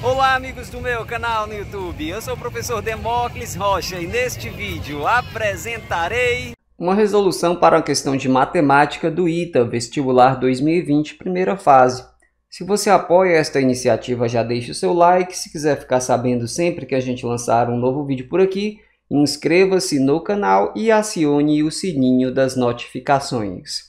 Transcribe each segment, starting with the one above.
Olá amigos do meu canal no YouTube, eu sou o professor Demócles Rocha e neste vídeo apresentarei uma resolução para a questão de matemática do ITA Vestibular 2020, primeira fase. Se você apoia esta iniciativa, já deixe o seu like. Se quiser ficar sabendo sempre que a gente lançar um novo vídeo por aqui, inscreva-se no canal e acione o sininho das notificações.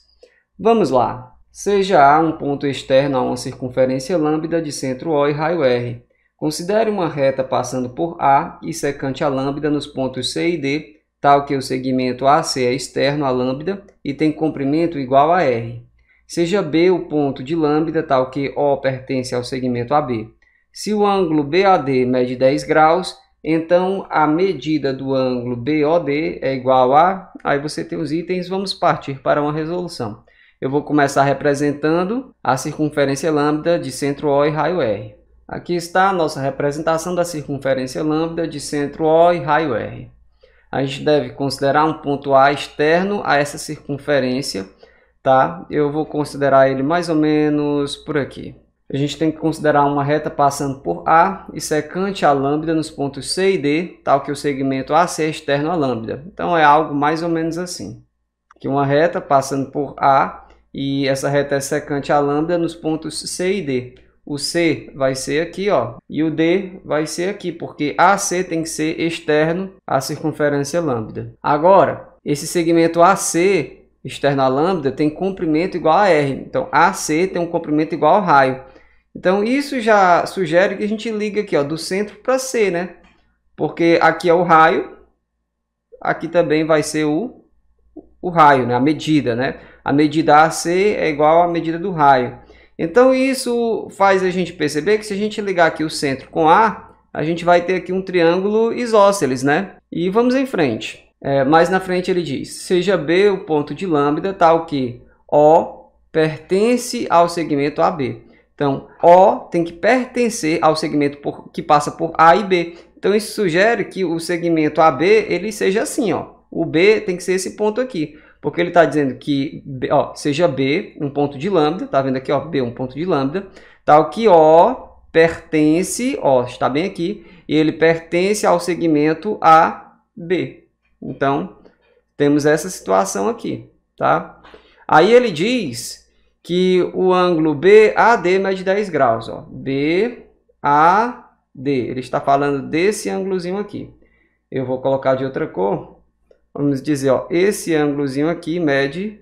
Vamos lá! Seja A um ponto externo a uma circunferência λ de centro O e raio R. Considere uma reta passando por A e secante a lambda nos pontos C e D, tal que o segmento AC é externo a lambda e tem comprimento igual a R. Seja B o ponto de lambda tal que O pertence ao segmento AB. Se o ângulo BAD mede 10 graus, então a medida do ângulo BOD é igual a... Aí você tem os itens, vamos partir para uma resolução. Eu vou começar representando a circunferência lambda de centro O e raio R. Aqui está a nossa representação da circunferência lambda de centro O e raio R. A gente deve considerar um ponto A externo a essa circunferência, tá? Eu vou considerar ele mais ou menos por aqui. A gente tem que considerar uma reta passando por A e secante a lambda nos pontos C e D, tal que o segmento AC é externo a lambda. Então é algo mais ou menos assim. Que uma reta passando por A e essa reta é secante a lambda nos pontos C e D. O C vai ser aqui, ó, e o D vai ser aqui, porque AC tem que ser externo à circunferência lambda. Agora, esse segmento AC externo a lambda tem comprimento igual a R. Então, AC tem um comprimento igual ao raio. Então, isso já sugere que a gente liga aqui, ó, do centro para C, né? Porque aqui é o raio, aqui também vai ser o, o raio, né? A medida, né? a medida AC é igual à medida do raio. Então isso faz a gente perceber que se a gente ligar aqui o centro com A, a gente vai ter aqui um triângulo isósceles, né? E vamos em frente. É, mais na frente ele diz, seja B o ponto de lambda tal que O pertence ao segmento AB. Então, O tem que pertencer ao segmento por, que passa por A e B. Então, isso sugere que o segmento AB ele seja assim, ó. O B tem que ser esse ponto aqui. Porque ele está dizendo que ó, seja B um ponto de lambda, tá vendo aqui, ó, B um ponto de lambda, tal que O pertence, ó, está bem aqui, e ele pertence ao segmento AB. Então, temos essa situação aqui, tá? Aí ele diz que o ângulo BAD mede 10 graus, ó. BAD, ele está falando desse ângulozinho aqui. Eu vou colocar de outra cor Vamos dizer, ó, esse ângulozinho aqui mede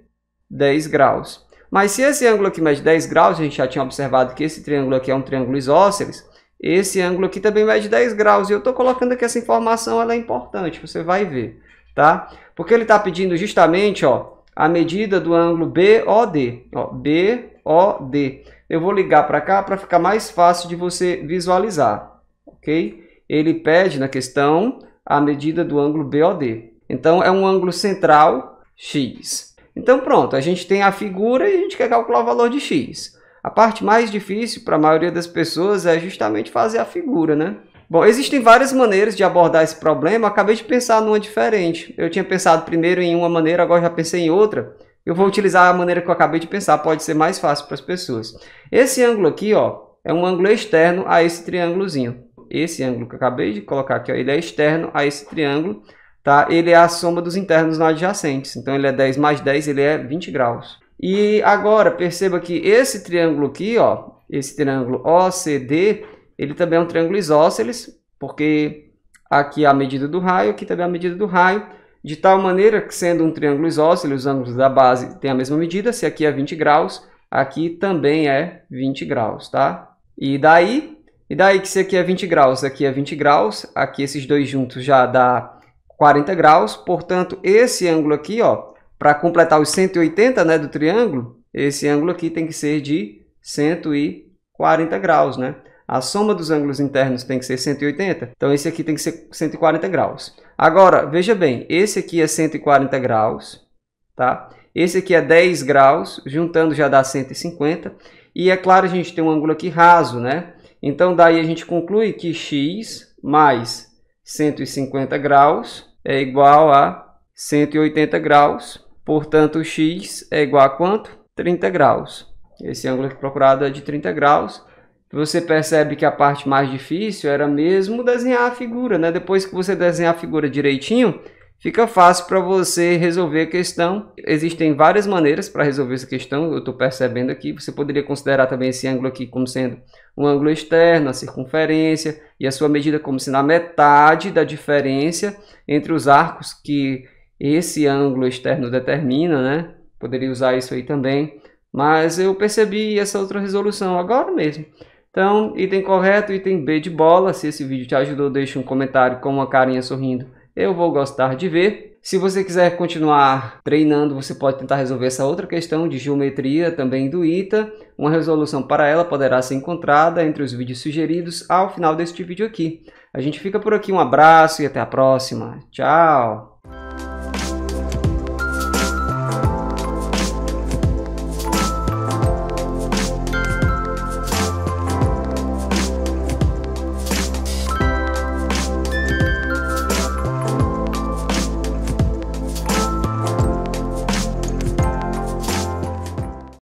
10 graus. Mas se esse ângulo aqui mede 10 graus, a gente já tinha observado que esse triângulo aqui é um triângulo isósceles, esse ângulo aqui também mede 10 graus. E eu estou colocando aqui essa informação, ela é importante, você vai ver, tá? Porque ele está pedindo justamente, ó, a medida do ângulo BOD, BOD. Eu vou ligar para cá para ficar mais fácil de você visualizar, ok? Ele pede na questão a medida do ângulo BOD. Então é um ângulo central x. Então pronto, a gente tem a figura e a gente quer calcular o valor de x. A parte mais difícil para a maioria das pessoas é justamente fazer a figura, né? Bom, existem várias maneiras de abordar esse problema, acabei de pensar numa diferente. Eu tinha pensado primeiro em uma maneira, agora já pensei em outra. Eu vou utilizar a maneira que eu acabei de pensar, pode ser mais fácil para as pessoas. Esse ângulo aqui, ó, é um ângulo externo a esse triângulozinho. Esse ângulo que eu acabei de colocar aqui, ó, ele é externo a esse triângulo tá? ele é a soma dos internos na adjacentes. Então, ele é 10 mais 10, ele é 20 graus. E agora, perceba que esse triângulo aqui, ó, esse triângulo OCD, ele também é um triângulo isósceles, porque aqui é a medida do raio, aqui também é a medida do raio, de tal maneira que sendo um triângulo isósceles, os ângulos da base têm a mesma medida, se aqui é 20 graus, aqui também é 20 graus, tá? E daí, e daí que se aqui é 20 graus, aqui é 20 graus, aqui esses dois juntos já dá 40 graus. Portanto, esse ângulo aqui, ó, para completar os 180 né, do triângulo, esse ângulo aqui tem que ser de 140 graus, né? A soma dos ângulos internos tem que ser 180, então esse aqui tem que ser 140 graus. Agora, veja bem, esse aqui é 140 graus, tá? Esse aqui é 10 graus, juntando já dá 150. E é claro, a gente tem um ângulo aqui raso, né? Então, daí a gente conclui que x mais 150 graus é igual a 180 graus. Portanto, x é igual a quanto? 30 graus. Esse ângulo procurado é de 30 graus. Você percebe que a parte mais difícil era mesmo desenhar a figura, né? Depois que você desenhar a figura direitinho, fica fácil para você resolver a questão. Existem várias maneiras para resolver essa questão, eu estou percebendo aqui. Você poderia considerar também esse ângulo aqui como sendo um ângulo externo, a circunferência, e a sua medida como sendo a metade da diferença entre os arcos que esse ângulo externo determina, né? Poderia usar isso aí também, mas eu percebi essa outra resolução agora mesmo. Então, item correto, item B de bola. Se esse vídeo te ajudou, deixa um comentário com uma carinha sorrindo eu vou gostar de ver. Se você quiser continuar treinando, você pode tentar resolver essa outra questão de geometria também do ITA. Uma resolução para ela poderá ser encontrada entre os vídeos sugeridos ao final deste vídeo aqui. A gente fica por aqui, um abraço e até a próxima. Tchau!